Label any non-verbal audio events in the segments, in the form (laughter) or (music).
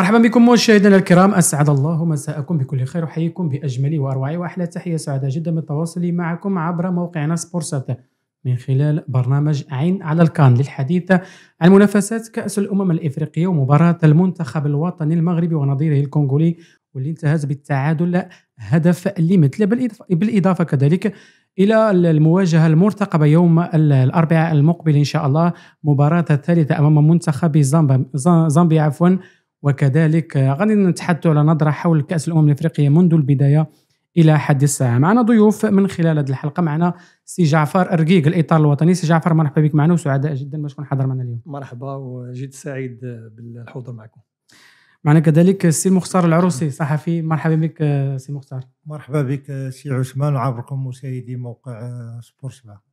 مرحبا بكم مشاهدينا الكرام اسعد الله مساءكم بكل خير احييكم باجمل واروع واحلى تحيه سعاده جدا بالتواصل معكم عبر موقعنا سبورسات من خلال برنامج عين على الكان للحديث عن منافسات كاس الامم الافريقيه ومباراه المنتخب الوطني المغربي ونظيره الكونغولي واللي انتهت بالتعادل هدف لمثله بالاضافه كذلك الى المواجهه المرتقبه يوم الاربعاء المقبل ان شاء الله مباراه الثالثه امام منتخب زامبيا عفوا وكذلك غادي نتحدثوا على نظره حول كاس الامم الافريقيه منذ البدايه الى حد الساعه معنا ضيوف من خلال هذه الحلقه معنا سي جعفر أرقيق الاطار الوطني سي جعفر مرحبا بك معنا وسعداء جدا باش تكون حاضر معنا اليوم مرحبا وجد سعيد بالحضور معكم معنا كذلك السي مختار العروسي صحفي مرحبا بك سي مختار مرحبا بك سي عثمان وعبركم مشاهدي موقع سبور سبعه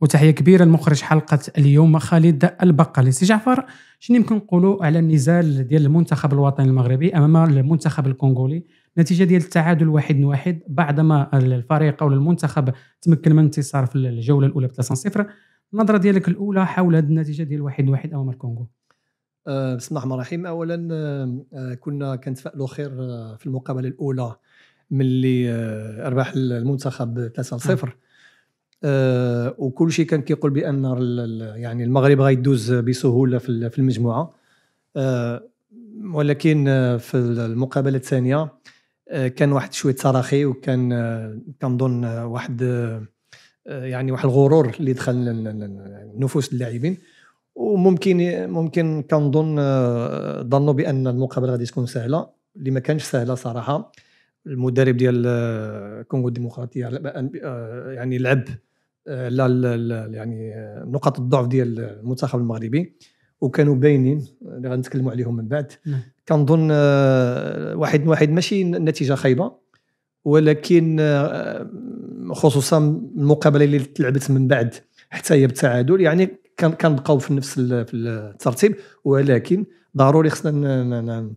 وتحيه كبيره لمخرج حلقه اليوم خالد البقالي سي جعفر شنو يمكن نقولوا على النزال ديال المنتخب الوطني المغربي امام المنتخب الكونغولي نتيجه ديال التعادل واحد واحد بعدما الفريق او المنتخب تمكن من انتصار في الجوله الاولى ب 3-0 النظره ديالك الاولى حول هذه النتيجه ديال واحد واحد امام الكونغو أه، بسم الله الرحمن الرحيم اولا أه، كنا كنتفائلوا خير أه، في المقابله الاولى ملي ربح المنتخب 3-0 آه، وكل شيء كان كيقول بان يعني المغرب غيدوز بسهوله في المجموعه آه، ولكن آه، في المقابله الثانيه كان واحد شويه تراخي وكان كنظن واحد يعني واحد الغرور اللي دخل نفوس اللاعبين وممكن ممكن كنظن ظنوا بان المقابله غادي تكون سهله اللي ما كانش سهله صراحه المدرب ديال الكونغو الديمقراطيه يعني لعب آه، يعني آه، نقط الضعف ديال المنتخب المغربي وكانوا باينين اللي آه، غنتكلموا عليهم من بعد نعم. كنظن واحد واحد ماشي نتيجه خايبه ولكن خصوصا المقابله اللي تلعبت من بعد حتى هي بالتعادل يعني كنبقاو في نفس في الترتيب ولكن ضروري خصنا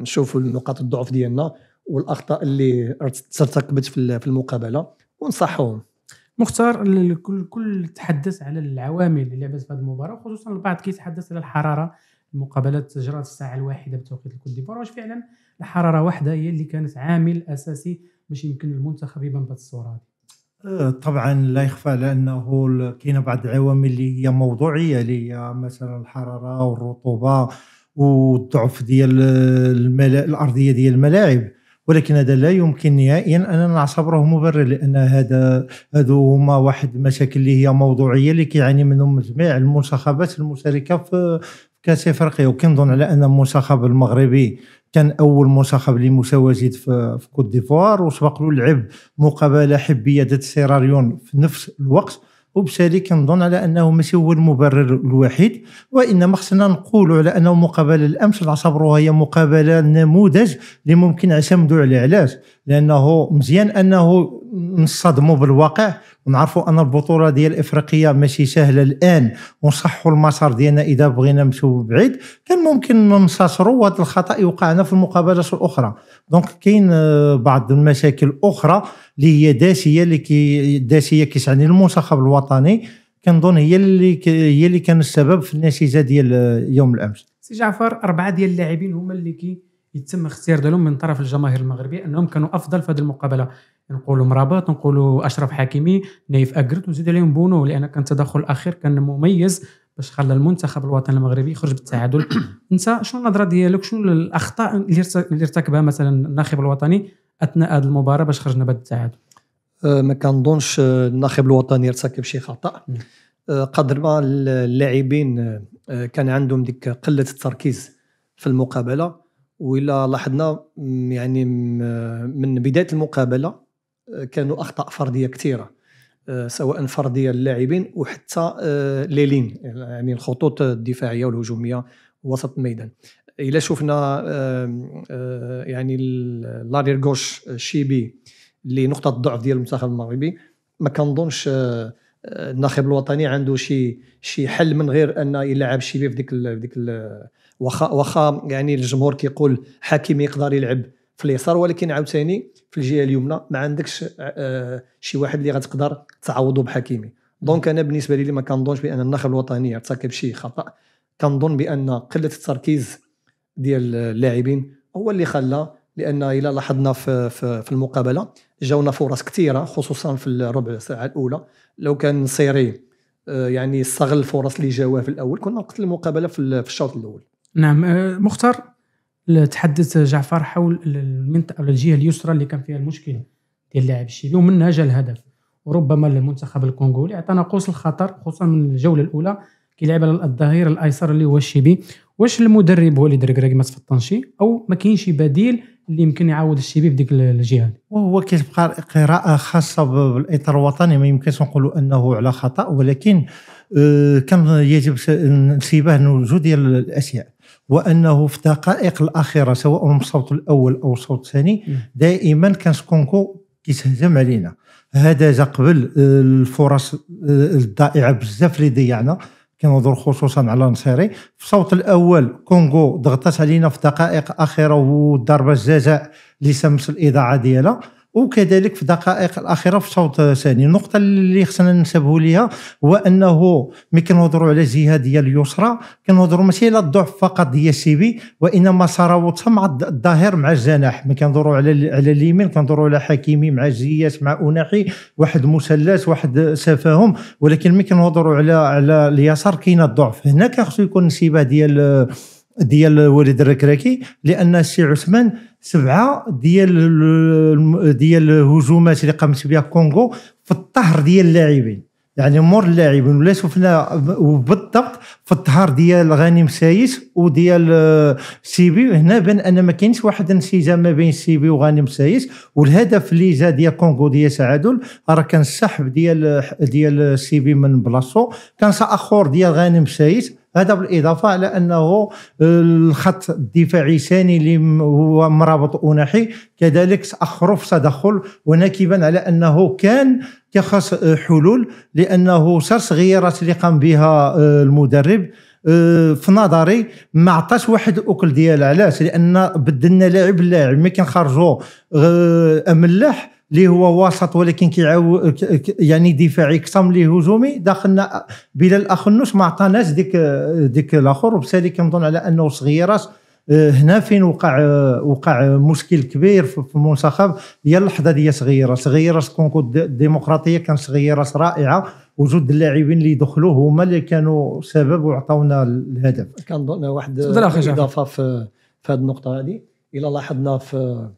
نشوفوا نقاط الضعف ديالنا والاخطاء اللي ترتكبت في المقابله ونصحوهم مختار الكل تحدث على العوامل اللي لعبت في هذه المباراه وخصوصا البعض كيتحدث على الحراره المقابلات جرات الساعه الواحده بتوقيت الكوت ديفوار واش فعلا الحراره واحده هي اللي كانت عامل اساسي باش يمكن المنتخب يبان بهذه الصوره أه، طبعا لا يخفى على انه كاينه بعض العوامل اللي هي موضوعيه اللي هي مثلا الحراره والرطوبه والضعف ديال الملا... الارضيه ديال الملاعب ولكن هذا لا يمكن نهائيا اننا نعتبره مبرر لان هذا هذو هما واحد المشاكل اللي هي موضوعيه اللي كيعاني منهم جميع المنتخبات المشاركه في كاس افريقيا وكنظن على ان المنتخب المغربي كان اول منتخب اللي متواجد في, كوت ديفوار وسبق له لعب مقابله حبيه ضد سيراريون في نفس الوقت وبالتالي كنظن على انه ماشي هو المبرر الوحيد وانما خصنا نقول على انه مقابله الامس نعتبروها هي مقابله نموذج اللي ممكن اعتمدوا عليه علاش لانه مزيان انه نصدموا بالواقع ونعرفوا ان البطوله ديال افريقيا ماشي سهله الان ونصحوا المسار ديالنا اذا بغينا نمشيو بعيد كان ممكن ننتصروا وهذا الخطا يوقعنا في المقابلات الاخرى دونك كاين بعض المشاكل اخرى اللي هي داسيه اللي كي داسيه كيسعني المنتخب الوطني كنظن هي اللي هي اللي كان السبب في النتيجه ديال يوم الامس سي جعفر اربعه ديال اللاعبين هما اللي كي يتم اختيار ديالهم من طرف الجماهير المغربيه انهم كانوا افضل في هذه المقابله نقولوا مرابط نقولوا اشرف حكيمي نايف اكرت ونزيد عليهم بونو لان كان التدخل الاخير كان مميز باش خلى المنتخب الوطني المغربي يخرج بالتعادل (clears throat) انت شنو النظره ديالك شنو الاخطاء اللي ارتكبها مثلا الناخب الوطني اثناء هذه المباراه باش خرجنا بهذا التعادل أه، ما كنظنش أه، الناخب الوطني ارتكب شي خطا نعم. أه، قدر ما اللاعبين كان عندهم ديك قله التركيز في المقابله وإلا لاحظنا يعني من بدايه المقابله كانوا اخطاء فرديه كثيره آه، سواء فرديه اللاعبين وحتى آه، ليلين يعني الخطوط الدفاعيه والهجوميه وسط الميدان الا شفنا آه، يعني لارير غوش شيبي اللي نقطه الضعف ديال المنتخب المغربي ما كنظنش الناخب الوطني عنده شي شي حل من غير ان يلعب شيبي في ديك ال في ديك واخا واخا يعني الجمهور كيقول حكيم يقدر يلعب في اليسار ولكن عاوتاني في الجهه اليمنى ما عندكش آه، شي واحد اللي غتقدر تعوضه بحكيمي دونك انا بالنسبه لي ما كنظنش بان النخب الوطني ارتكب شي خطا كنظن بان قله التركيز ديال اللاعبين هو اللي خلى لان الا لاحظنا في, في, في المقابله جاونا فرص كثيره خصوصا في الربع ساعه الاولى لو كان سيري آه، يعني استغل الفرص اللي جاوها في الاول كنا وقت المقابله في الشوط الاول نعم آه، مختار تحدث جعفر حول المنطقه الجهه اليسرى اللي كان فيها المشكل ديال اللاعب الشيبي ومنها جا الهدف وربما المنتخب الكونغولي عطى ناقوس الخطر خصوصا من الجوله الاولى كيلعب على الظهير الايسر اللي هو الشيبي واش المدرب هو اللي ما تفطنش او ما كاينش بديل اللي يمكن يعاود في ديك الجهه وهو كتبقى قراءه خاصه بالاطار الوطني ما يمكنش نقولوا انه على خطا ولكن آه، كان يجب الانتباه انه ديال الاشياء وانه في الدقائق الاخيره سواء الصوت الاول او الصوت الثاني دائما كان سكونكو كيتهجم علينا هذا جا قبل آه، الفرص آه، الضائعه بزاف اللي ضيعنا كنهضر خصوصا على نصيري في الصوت الاول كونغو ضغطت علينا في دقائق اخيره وضربه جزاء اللي سمس الاضاعه ديالها وكذلك في الدقائق الاخيره في الشوط الثاني النقطه اللي خصنا ننسبه ليها هو انه ملي كنهضروا على الجهه ديال اليسرى كنهضروا ماشي على الضعف فقط ديال السيبي وانما صراوتها مع الظهير مع الجناح ملي كنهضروا على على اليمين كنهضروا على حكيمي مع زياس مع اوناحي واحد مثلث واحد سفاهم ولكن ملي كنهضروا على على اليسار كاين الضعف هنا كخصو يكون الانسبه ديال ديال وليد الركراكي لان السي عثمان سبعه ديال ديال الهجومات اللي قامت بها كونغو في الطهر ديال اللاعبين يعني مور اللاعبين ولا شفنا وبالضبط في الطهر ديال غانم سايس وديال آه، سيبي هنا بان ان ما كاينش واحد انسجام ما بين سيبي وغانم سايس والهدف اللي جا ديال كونغو ديال تعادل راه كان السحب ديال آه، ديال سيبي من بلاصتو كان ساخور ديال غانم سايس هذا بالاضافه على انه الخط الدفاعي الثاني اللي هو مرابط اناحي كذلك تاخر في تدخل وناكبا على انه كان كخص آه، حلول لانه صار صغيرات اللي قام بها آه، المدرب آه، في نظري ما عطاش واحد الاكل ديالها علاش لان بدلنا لاعب لاعب ملي كنخرجوا املاح اللي هو وسط ولكن كيعاو يعني دفاعي اكثر من اللي هجومي دخلنا بلال اخنوش ما عطاناش ديك ديك الاخر وبالتالي كنظن على انه صغيرات آه، هنا فين وقع وقع مشكل كبير في المنتخب هي اللحظه ديال صغيره صغيره كونكو الديمقراطيه كانت صغيره رائعه وجود اللاعبين اللي دخلوا هما اللي كانوا سبب وعطاونا الهدف كنظن واحد اضافه في في هذه النقطه هذه الا لاحظنا في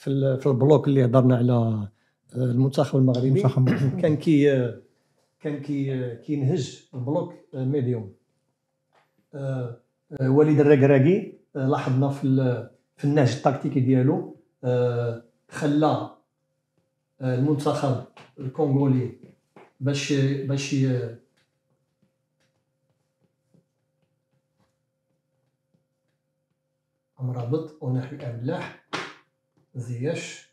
في في البلوك اللي هضرنا على آه، المنتخب المغربي (clears throat) كان كي آه، كان كي آه، كينهج البلوك ميديوم وليد الركراكي لاحظنا في في النهج التكتيكي ديالو خلى المنتخب الكونغولي باش باش مرابط ونحو الاملاح زياش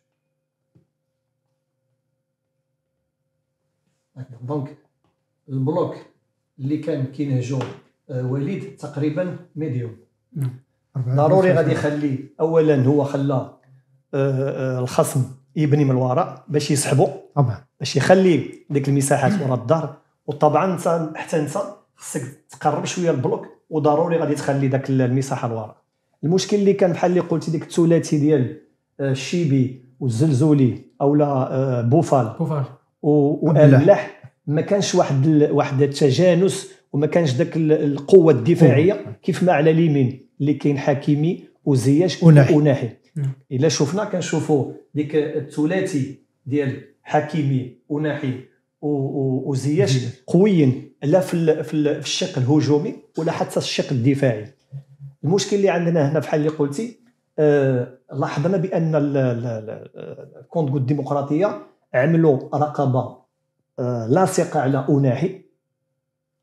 دونك البلوك اللي كان كينهجو آه، وليد تقريبا ميديوم نعم. ضروري غادي يخلي اولا هو خلى آه، آه، الخصم يبني من الوراء باش يسحبو طبعا باش يخلي ديك المساحات وراء الظهر وطبعا انت حتى انت خصك تقرب شويه البلوك وضروري غادي تخلي داك المساحه الوراء المشكل اللي كان بحال اللي قلتي ديك الثلاثي ديال الشيبي آه، والزلزولي او لا آه، بوفال بوفال والملاح ما كانش واحد واحد التجانس وما كانش ذاك القوه الدفاعيه كيف ما على اليمين اللي كاين حكيمي وزياش وناحي, وناحي. الا شفنا كنشوفوا ديك الثلاثي ديال حكيمي وناحي وزياش قويين لا في في الشق الهجومي ولا حتى الشق الدفاعي المشكل اللي عندنا هنا بحال اللي قلتي آه، لاحظنا بان الكونغو الديمقراطيه عملوا رقابه لاصقه على اوناحي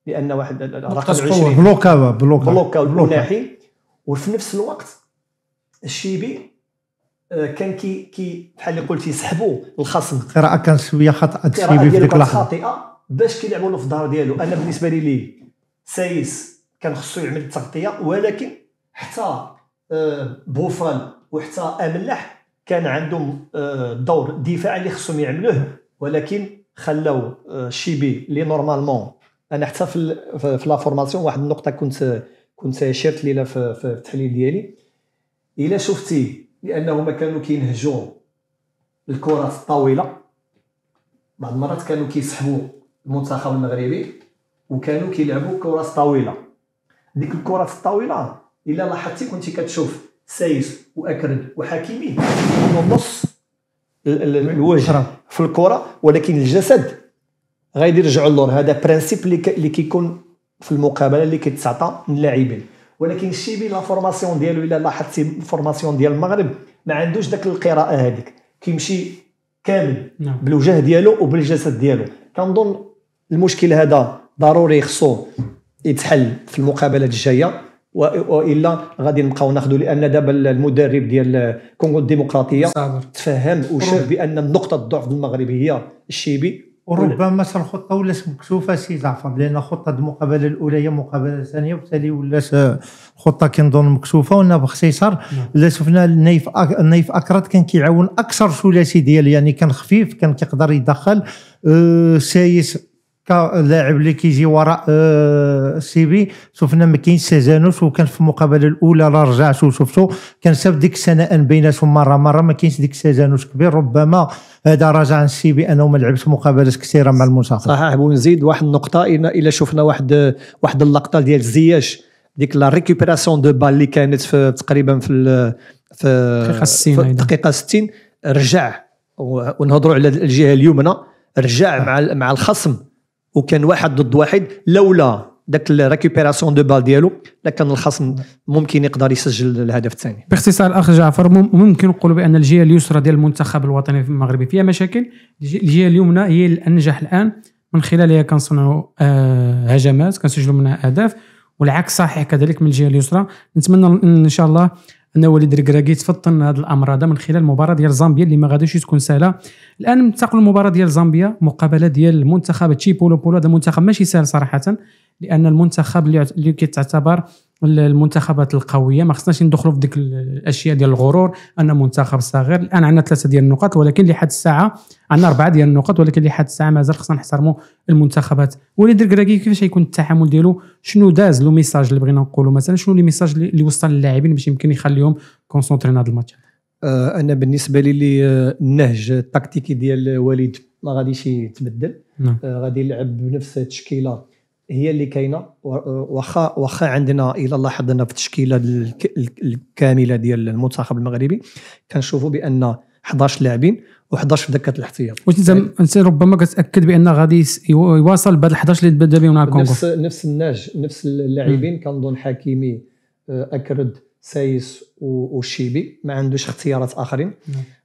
لان واحد رقم 20 بلوكا بلوكا بلوكا اوناحي وفي نفس الوقت الشيبي آه، كان كي كي بحال اللي قلتي سحبوا الخصم القراءه كان شويه خاطئه الشيبي في ديك اللحظه خاطئه باش كيلعبوا له في الدار ديالو انا بالنسبه لي سايس كان خصو يعمل التغطيه ولكن حتى آه، بوفال وحتى املاح كان عندهم آه، دور دفاع اللي خصهم يعملوه ولكن خلاو آه، شيبي اللي نورمالمون انا حتى في في لا فورماسيون واحد النقطه كنت كنت اشرت ليها في التحليل ديالي الا شفتي لانهم كانوا كينهجوا الكره الطويله الطاوله بعض المرات كانوا كيسحبوا المنتخب المغربي وكانوا كيلعبوا كره طويله الطاوله ديك الكره الطويله الا لاحظتي كنتي كتشوف سايس واكرد وحكيمي هما نص الوجه في الكره ولكن الجسد غادي يرجعوا اللور هذا برانسيب اللي كيكون في المقابله اللي كيتعطى للاعبين اللاعبين ولكن الشيبي لا فورماسيون ديالو الا لاحظتي الفورماسيون ديال المغرب ما عندوش داك القراءه هذيك كيمشي كامل نعم. بالوجه ديالو وبالجسد ديالو كنظن المشكل هذا ضروري خصو يتحل في المقابلات الجايه والا غادي نبقاو ناخذوا لان دابا المدرب ديال الكونغو الديمقراطيه تفهم وشاف بان النقطه الضعف المغرب هي الشيبي وربما الخطه ولات مكشوفه سي جعفر لان خطه المقابله الاولى هي مقابله ثانيه وبالتالي ولات الخطه كنظن مكشوفه وانا باختصار نعم. الا شفنا نايف أك... نايف اكرات كان كيعاون اكثر ثلاثي ديال يعني كان خفيف كان كيقدر يدخل أه سايس كلاعب اللي كيجي وراء أه السيبي شفنا ما كاينش سازانوس وكان في المقابله الاولى راه رجعت وشفتو كان ساب ديك السنه بيناتهم مره مره ما كاينش ديك سازانوس كبير ربما هذا رجع عن السيبي انه ما لعبش مقابلات كثيره مع المنتخب صحيح ونزيد واحد النقطه الا شفنا واحد واحد اللقطه ديال زياش ديك لا ريكوبيراسيون دو بال اللي كانت في تقريبا في في دقيقه دقيقه 60 رجع ونهضروا على الجهه اليمنى رجع مع مع الخصم وكان واحد ضد واحد لولا داك الريكوبيراسيون دو بال ديالو لكان الخصم ممكن يقدر يسجل الهدف الثاني باختصار اخ جعفر ممكن نقولوا بان الجهه اليسرى ديال المنتخب الوطني في المغربي فيها مشاكل الجهه اليمنى هي الانجح الان من خلالها كنصنعوا آه هجمات كنسجلوا منها اهداف والعكس صحيح كذلك من الجهه اليسرى نتمنى ان شاء الله ان وليد ركراكي تفطن هذا الامر هذا من خلال المباراه ديال زامبيا اللي ما غاديش تكون سهله الان ننتقل المباراه ديال زامبيا مقابله ديال المنتخب تشيبولو بولو هذا منتخب ماشي سهل صراحه لان المنتخب اللي كيتعتبر المنتخبات القويه ما خصناش ندخلوا في ديك الاشياء ديال الغرور ان منتخب صغير الان عندنا ثلاثه ديال النقاط ولكن لحد الساعه عندنا اربعه ديال النقاط ولكن لحد الساعه مازال خصنا نحترموا المنتخبات وليد الكراكي كيفاش يكون التعامل ديالو شنو داز لو ميساج اللي بغينا نقولوا مثلا شنو لي ميساج اللي وصل للاعبين باش يمكن يخليهم كونسونترين هذا الماتش آه، انا بالنسبه لي آه، النهج التكتيكي ديال وليد ما غاديش يتبدل نعم. آه، غادي يلعب بنفس التشكيله هي اللي كاينه واخا واخا عندنا الى لاحظنا في التشكيله الكامله ديال المنتخب المغربي كنشوفوا بان 11 لاعبين و11 في دكه الاحتياط واش انت يعني انت ربما كتاكد بان غادي يواصل بهذا 11 اللي بدا بهم مع الكونغو نفس نفس الناج نفس اللاعبين كنظن حكيمي آه، اكرد سايس وشيبي ما عندوش اختيارات اخرين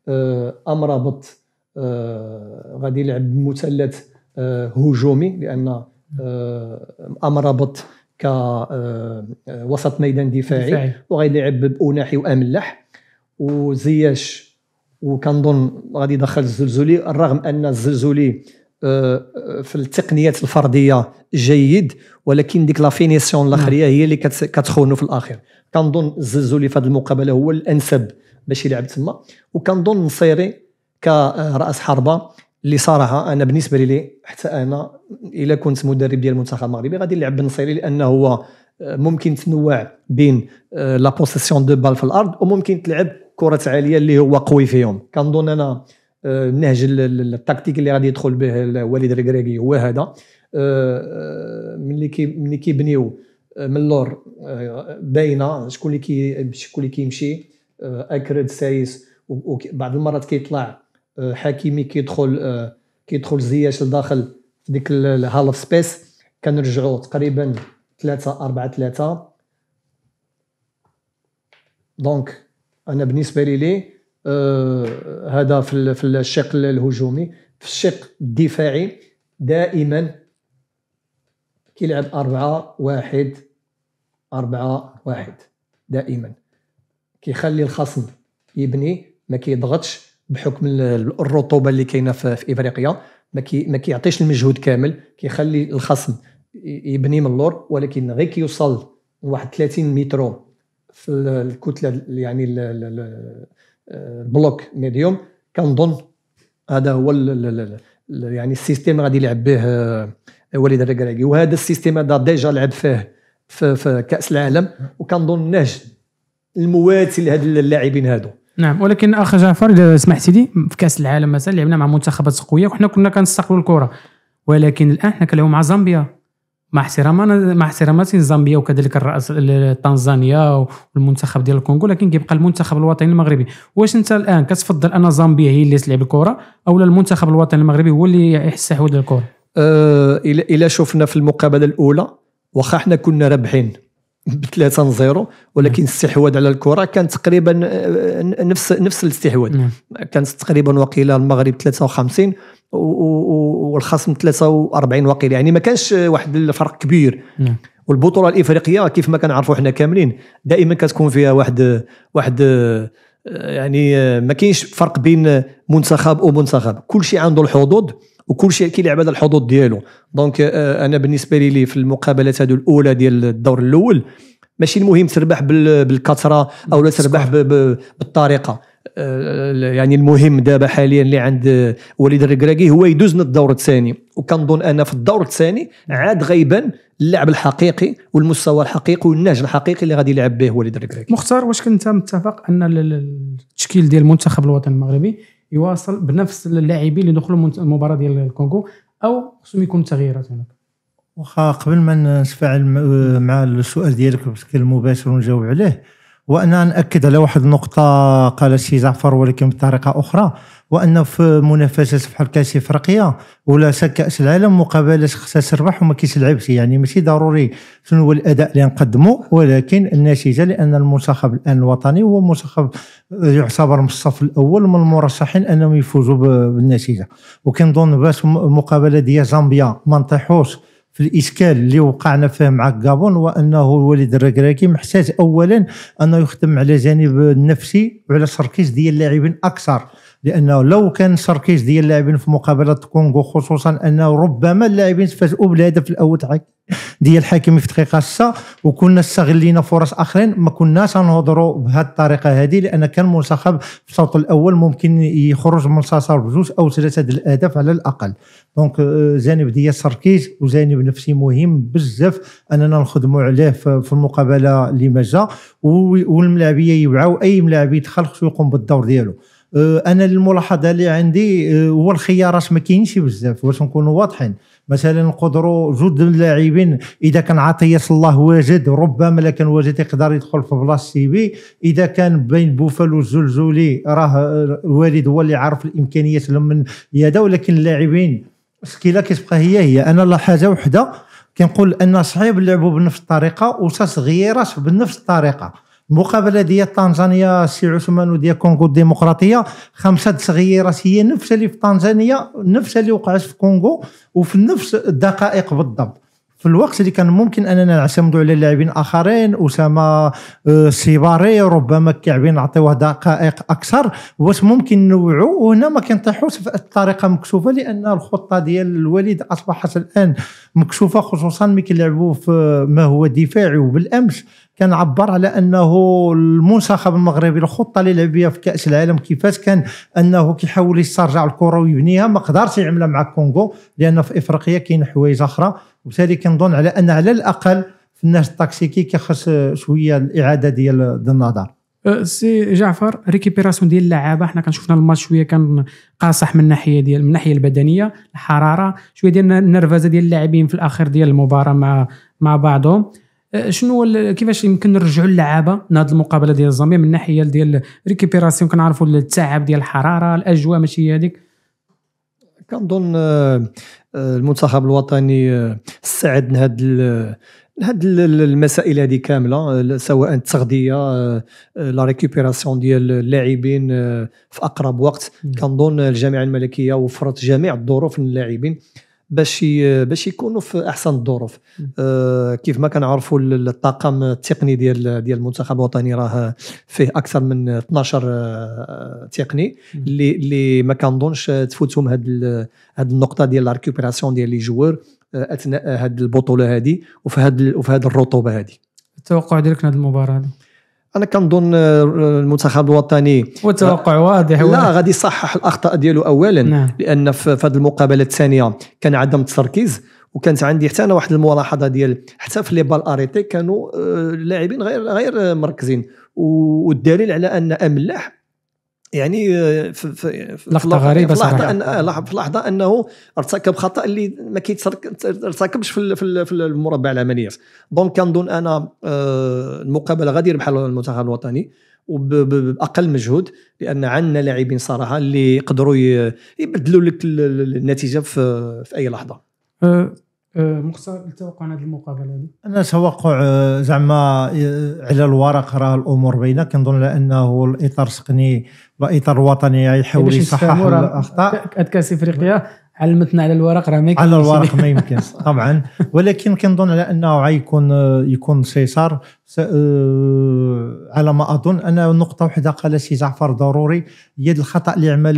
آه، امرابط آه، غادي يلعب بمثلث هجومي لان آه، ك كوسط آه، ميدان دفاعي, دفاعي. يلعب باوناحي واملح وزياش وكنظن غادي يدخل الزلزولي رغم ان الزلزولي آه، في التقنيات الفرديه جيد ولكن ديك لافينيسيون الاخريه نعم. هي اللي كتخونه في الاخر كنظن الزلزولي في هذه المقابله هو الانسب باش يلعب تما وكنظن نصيري كراس حربه اللي صراحه انا بالنسبه لي حتى انا الا كنت مدرب ديال المنتخب المغربي غادي نلعب بنصيري لانه هو آه، ممكن تنوع بين آه، لا بوسيسيون دو بال في الارض وممكن تلعب كره عاليه اللي هو قوي فيهم كنظن انا النهج آه، التكتيك اللي غادي يدخل به وليد الكريكي هو هذا ملي كي ملي كيبنيو من اللور باينه شكون اللي كي شكون اللي كيمشي اكرد سايس وبعض المرات كيطلع حكيمي كيدخل آه، كيدخل زياش لداخل في ديك الهالف سبيس كنرجعوا تقريبا 3 4 3 دونك انا بالنسبه لي لي آه، هذا في في الشق الهجومي في الشق الدفاعي دائما كيلعب 4 1 4 1 دائما كيخلي الخصم يبني ما كيضغطش بحكم الرطوبه اللي كاينه في افريقيا ما, كي ما كيعطيش المجهود كامل كيخلي الخصم يبني من اللور ولكن غير كيوصل لواحد 30 متر في الكتله يعني البلوك آه، ميديوم كنظن هذا هو يعني السيستيم غادي يلعب به آه، وليد الركراكي وهذا السيستيم هذا ديجا لعب فيه في, في كاس العالم وكنظن نهج المواتي لهاد اللاعبين هادو نعم ولكن اخ جعفر اذا سمحتي لي في كاس العالم مثلا لعبنا مع منتخبات قويه وحنا كنا كنستقلوا الكره ولكن الان حنا كنلعبوا مع زامبيا مع احترامنا مع احتراماتي زامبيا وكذلك الراس تنزانيا والمنتخب ديال الكونغو لكن كيبقى المنتخب الوطني المغربي واش انت الان كتفضل ان زامبيا هي اللي تلعب الكره او المنتخب الوطني المغربي هو اللي يستحوذ الكره أه الى شفنا في المقابله الاولى واخا حنا كنا رابحين ب 3 0 ولكن الاستحواذ نعم. على الكره كان تقريبا آه، آه، نفس نفس الاستحواذ نعم. كانت تقريبا وقيله المغرب 53 والخصم 43 وقيله يعني ما كانش واحد الفرق كبير نعم. والبطوله الافريقيه كيف ما كنعرفوا حنا كاملين دائما كتكون فيها واحد واحد آه، يعني ما كاينش فرق بين منتخب ومنتخب كل شيء عنده الحظوظ وكل شيء كيلعب على الحظوظ ديالو دونك آه، انا بالنسبه لي في المقابلات هذو الاولى ديال الدور الاول ماشي المهم تربح بالكثره او لا تربح بالطريقه آه، يعني المهم دابا حاليا اللي عند وليد الركراكي هو يدوز الدور الثاني وكنظن انا في الدور الثاني عاد غيبان اللعب الحقيقي والمستوى الحقيقي والنهج الحقيقي اللي غادي يلعب به وليد الركراكي مختار واش كنت متفق ان التشكيل ديال المنتخب الوطني المغربي يواصل بنفس اللاعبين اللي دخلوا المباراه ديال الكونغو او خصهم يكون تغييرات هناك واخا قبل ما نتفاعل آه، مع السؤال ديالك بشكل مباشر ونجاوب عليه وانا ناكد على واحد النقطه قال شي جعفر ولكن بطريقه اخرى وانه في منافسات في كاس افريقيا ولا كاس العالم مقابله خصها تربح وما كيتلعبش يعني ماشي ضروري شنو هو الاداء اللي نقدمه ولكن النتيجه لان المنتخب الان الوطني هو منتخب يعتبر من الصف الاول من المرشحين انهم يفوزوا بالنتيجه وكنظن باش المقابله ديال زامبيا ما نطيحوش في الاشكال اللي وقعنا فيه مع كابون وانه الوليد الركراكي محتاج اولا انه يخدم على جانب النفسي وعلى التركيز ديال اللاعبين اكثر لانه لو كان سركيز ديال اللاعبين في مقابله كونغو خصوصا انه ربما اللاعبين تفاجئوا بالهدف الاول ديال الحاكم في دقيقه 6 وكنا استغلينا فرص اخرين ما كناش نهضروا بهذه الطريقه هذه لان كان المنتخب في الشوط الاول ممكن يخرج من منتصر بجوج او ثلاثه الاهداف على الاقل دونك آه، جانب ديال سركيز وجانب نفسي مهم بزاف اننا نخدموا عليه في المقابله اللي ما جا والملاعبيه يوعوا اي ملاعب يدخل خصو يقوم بالدور ديالو آه، انا الملاحظه اللي عندي آه، هو الخيارات ما كاينش بزاف واش نكونوا واضحين مثلا نقدروا جوج اللاعبين اذا كان عطيه الله واجد ربما لا كان واجد يقدر يدخل في بلاصه بي اذا كان بين بوفال والزلزولي راه آه، والد هو اللي عارف الامكانيات من هذا ولكن اللاعبين سكيلا كتبقى هي هي انا لا حاجه وحده كنقول ان صعيب نلعبوا بنفس الطريقه وصغيرات بنفس الطريقه المقابله ديال تنزانيا سي عثمان وديال كونغو الديمقراطيه خمسه التغييرات هي نفسها اللي في تنزانيا نفسها اللي وقعت في كونغو وفي نفس الدقائق بالضبط في الوقت اللي كان ممكن اننا نعتمدوا على لاعبين اخرين اسامه آه، سيباري ربما كلاعبين نعطيوه دقائق اكثر واش ممكن نوعوا وهنا ما كنطيحوش في الطريقه مكشوفه لان الخطه ديال الوليد اصبحت الان مكشوفه خصوصا ملي كيلعبوا في ما هو دفاعي وبالامس كان عبر على انه المنتخب المغربي الخطه اللي لعب بها في كاس العالم كيفاش كان انه كيحاول يسترجع الكره ويبنيها ما قدرش يعملها مع الكونغو لان في افريقيا كاين حوايج اخرى وبالتالي كنظن على ان على الاقل في الناس الطاكسيكي كيخص شويه الاعاده ديال النظر أه، سي جعفر ريكيبيراسيون ديال اللعابه حنا كنشوفنا الماتش شويه كان قاصح من الناحيه ديال من الناحيه البدنيه الحراره شويه ديال النرفزه ديال اللاعبين في الاخر ديال المباراه مع مع بعضهم أه، شنو كيفاش يمكن نرجعوا اللعابه نهض المقابله ديال الزامبيا من الناحيه ديال ريكيبيراسيون كنعرفوا التعب ديال الحراره الاجواء ماشي هذيك كنظن أه، المنتخب الوطني استعد آه، لهاد هاد المسائل هذه كامله آه، سواء التغذيه آه، لا ريكوبيراسيون ديال اللاعبين في اقرب وقت كنظن الجامعه الملكيه وفرت جميع الظروف للاعبين باش باش يكونوا في احسن الظروف آه كيف ما كنعرفوا الطاقم التقني ديال ديال المنتخب الوطني راه فيه اكثر من 12 آه تقني اللي اللي ما كنظنش تفوتهم هاد هاد النقطه ديال لا ديال لي جوار آه، اثناء هاد البطوله هذه وفي هاد وفي هاد الرطوبه هذه التوقع ديالك لهاد المباراه دي. انا كنظن آه، آه، المنتخب الوطني وتوقع واضح آه، لا غادي يصحح الاخطاء ديالو اولا نعم. لان في هذه المقابله الثانيه كان عدم التركيز وكانت عندي حتى انا واحد الملاحظه ديال حتى في لي بال اريتي كانوا اللاعبين غير غير مركزين والدليل على ان املاح يعني آه، في, في, في لحظه غريبه في آه، لحظه أن في لحظه انه ارتكب خطا اللي ما كيترتكبش في في, المربع العمليات دونك كنظن انا آه، المقابله غادي يربح المنتخب الوطني وباقل مجهود لان عندنا لاعبين صراحه اللي يقدروا يبدلوا لك النتيجه في, في اي لحظه أه، مختار التوقع عن هذه المقابله هذه؟ انا توقع أه، زعما أه، على الورق راه الامور باينه كنظن لانه الاطار السقني والاطار الوطني غيحاول يصحح الاخطاء كاس افريقيا علمتنا على الورق راه ما على الورق ما يمكنش (laughs) طبعا ولكن كنظن على انه غيكون يكون سيسار على ما اظن انا نقطه واحده قال سي جعفر ضروري هي الخطا اللي عمل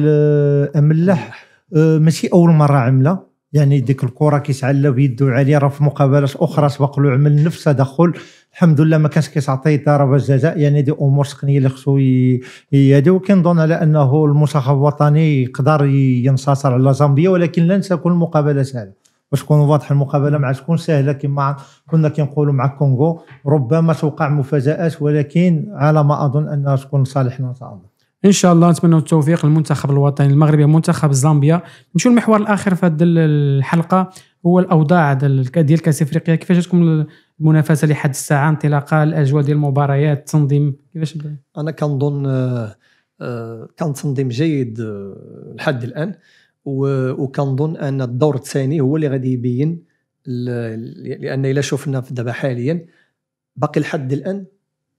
املح ماشي اول مره عمله يعني ديك الكره كيتعلى بيدو عليه راه في مقابلات اخرى سبق له عمل نفس تدخل الحمد لله ما كانش كيتعطي ضربه جزاء يعني دي امور تقنيه اللي خصو يدي وكنظن على انه المنتخب الوطني يقدر ينتصر على زامبيا ولكن لن تكون المقابله سهله باش تكون واضحه المقابله مع تكون سهله كما كنا كنقولوا مع الكونغو ربما توقع مفاجات ولكن على ما اظن انها تكون صالحنا ان شاء الله ان شاء الله نتمنى التوفيق للمنتخب الوطني المغربي منتخب زامبيا نمشيو المحور الاخر في هذه الحلقه هو الاوضاع ديال كاس افريقيا كيفاش جاتكم المنافسه لحد الساعه انطلاقا الاجواء ديال المباريات التنظيم كيفاش انا كنظن آه، آه، كان تنظيم جيد آه، لحد الان وكنظن ان الدور الثاني هو اللي غادي يبين لان الا شفنا دابا حاليا باقي لحد الان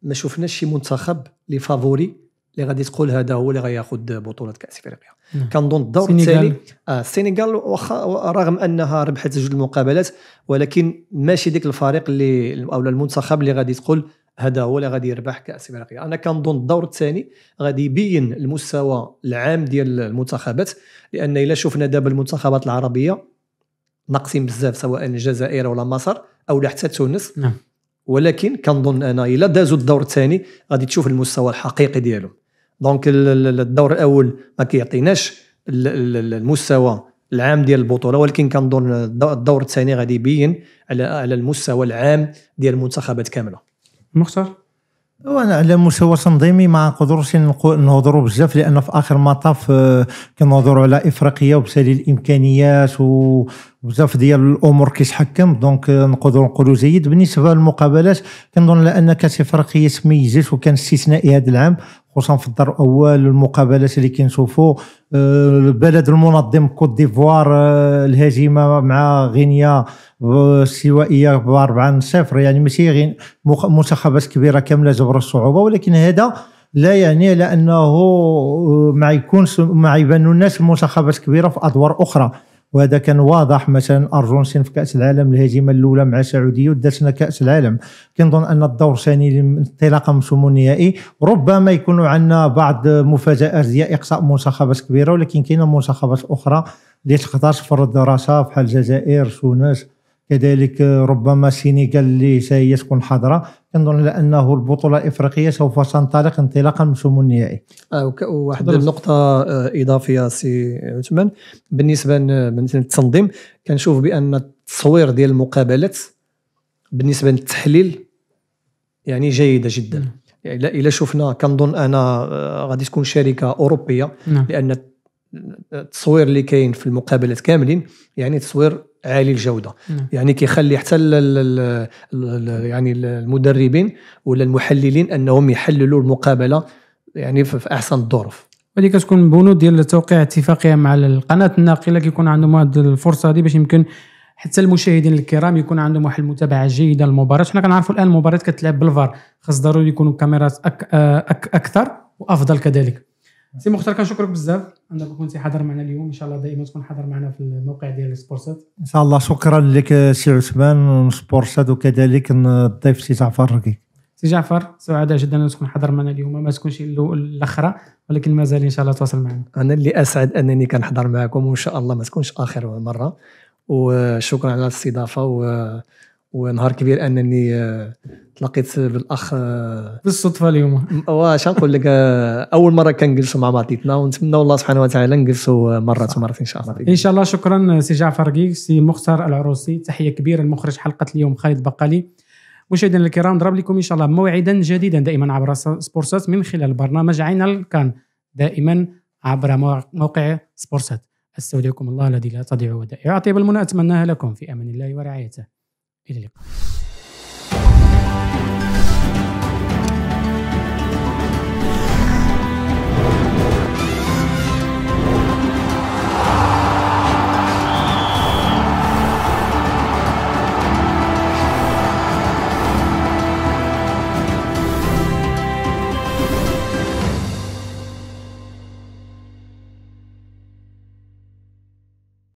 ما شفناش شي منتخب اللي فافوري اللي غادي تقول هذا هو اللي غياخذ بطوله كاس افريقيا نعم. كنظن الدور الثاني السنغال آه رغم انها ربحت جوج المقابلات ولكن ماشي ديك الفريق اللي او المنتخب اللي غادي تقول هذا هو اللي غادي يربح كاس افريقيا انا كنظن الدور الثاني غادي يبين المستوى العام ديال المنتخبات لان الا شفنا دابا المنتخبات العربيه ناقصين بزاف سواء الجزائر ولا مصر او حتى تونس نعم. ولكن كنظن انا الا دازوا الدور الثاني غادي تشوف المستوى الحقيقي ديالهم دونك الدور الاول ما كيعطيناش المستوى العام ديال البطوله ولكن كنظن الدور الثاني غادي يبين على على المستوى العام ديال المنتخبات كامله مختار وانا على مستوى تنظيمي ما نقدرش نهضروا بزاف لان في اخر المطاف آه، كنهضروا على افريقيا وبالتالي الامكانيات وبزاف ديال الامور كيتحكم دونك آه، نقدروا نقولوا جيد بالنسبه للمقابلات كنظن لان كاس افريقيا تميزت وكان استثنائي هذا العام خصوصا في الدار الاول المقابلات اللي كنشوفوا آه، البلد المنظم كوت ديفوار آه، الهزيمه مع غينيا استوائيه ب 4 0 يعني ماشي غير منتخبات كبيره كامله جبر الصعوبه ولكن هذا لا يعني على انه آه، ما يكونش ما يبانوا الناس منتخبات كبيره في ادوار اخرى وهذا كان واضح مثلا ارجنتين في كاس العالم الهزيمه الاولى مع السعوديه وداتنا كاس العالم كنظن ان الدور الثاني انطلاقا من سمو النهائي ربما يكون عندنا بعض مفاجات ديال اقصاء منتخبات كبيره ولكن كاينه منتخبات اخرى اللي تقدر تفرض راسها بحال الجزائر تونس كذلك ربما السنغال اللي هي تكون حاضره كنظن على انه البطوله الافريقيه سوف تنطلق انطلاقا من سمو النهائي آه واحد النقطه آه، اضافيه سي عثمان بالنسبه للتنظيم كنشوف بان التصوير ديال المقابلات بالنسبه للتحليل يعني جيده جدا يعني الا شفنا كنظن انا آه، غادي تكون شركه اوروبيه نعم. لان التصوير اللي كاين في المقابلات كاملين يعني تصوير عالي الجوده نعم. يعني كيخلي حتى يعني المدربين ولا المحللين انهم يحللوا المقابله يعني في احسن الظروف هذه كتكون بنود ديال توقيع اتفاقيه مع القناه الناقله كيكون عندهم هذه الفرصه هذه باش يمكن حتى المشاهدين الكرام يكون عندهم واحد المتابعه جيده للمباراه حنا كنعرفوا الان المباراه كتلعب بالفار خاص ضروري يكونوا كاميرات أك آه، أك اكثر وافضل كذلك سي مختار كنشكرك بزاف انك كنتي حاضر معنا اليوم ان شاء الله دائما تكون حاضر معنا في الموقع ديال سبورسات ان شاء الله شكرا لك سي عثمان سبورسات وكذلك الضيف سي جعفر الركي سي جعفر سعداء جدا انك تكون حاضر معنا اليوم ما تكونش الاخره ولكن مازال ان شاء الله تواصل معنا انا اللي اسعد انني كنحضر معكم وان شاء الله ما تكونش اخر مره وشكرا على الاستضافه و ونهار كبير انني آه، تلاقيت بالاخ آه، بالصدفه اليوم واش نقول لك آه، اول مره كنجلسوا مع بعضيتنا ونتمنى الله سبحانه وتعالى نجلسوا مره ومرات ان شاء الله ان شاء الله شكرا سي جعفر كيك سي مختار العروسي تحيه كبيره لمخرج حلقه اليوم خالد بقالي مشاهدينا الكرام نضرب لكم ان شاء الله موعدا جديدا دائما عبر سبورسات من خلال برنامج عين كان دائما عبر موقع سبورسات استودعكم الله الذي لا تضيع ودائعه اطيب المنى اتمناها لكم في امان الله ورعايته edelim.